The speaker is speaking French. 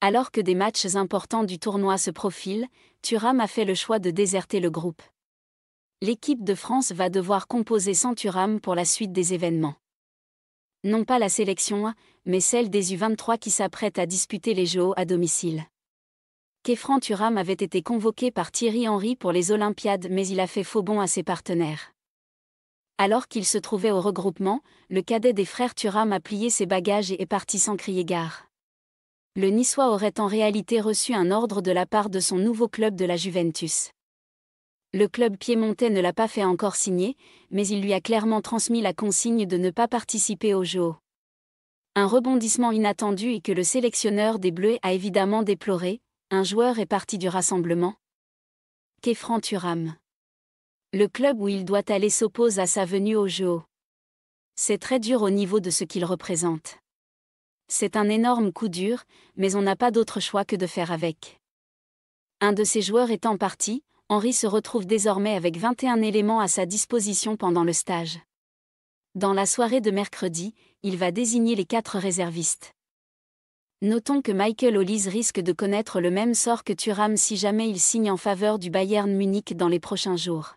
Alors que des matchs importants du tournoi se profilent, Thuram a fait le choix de déserter le groupe. L'équipe de France va devoir composer sans Thuram pour la suite des événements. Non pas la sélection A, mais celle des U23 qui s'apprêtent à disputer les Jeux à domicile. Kefran Thuram avait été convoqué par Thierry Henry pour les Olympiades mais il a fait faux bon à ses partenaires. Alors qu'il se trouvait au regroupement, le cadet des frères Thuram a plié ses bagages et est parti sans crier gare le Niçois aurait en réalité reçu un ordre de la part de son nouveau club de la Juventus. Le club piémontais ne l'a pas fait encore signer, mais il lui a clairement transmis la consigne de ne pas participer au jeu. Un rebondissement inattendu et que le sélectionneur des Bleus a évidemment déploré, un joueur est parti du rassemblement. Kefran Turam. Le club où il doit aller s'oppose à sa venue au jeu. C'est très dur au niveau de ce qu'il représente. C'est un énorme coup dur, mais on n'a pas d'autre choix que de faire avec. Un de ses joueurs étant parti, Henry se retrouve désormais avec 21 éléments à sa disposition pendant le stage. Dans la soirée de mercredi, il va désigner les quatre réservistes. Notons que Michael Hollis risque de connaître le même sort que Thuram si jamais il signe en faveur du Bayern Munich dans les prochains jours.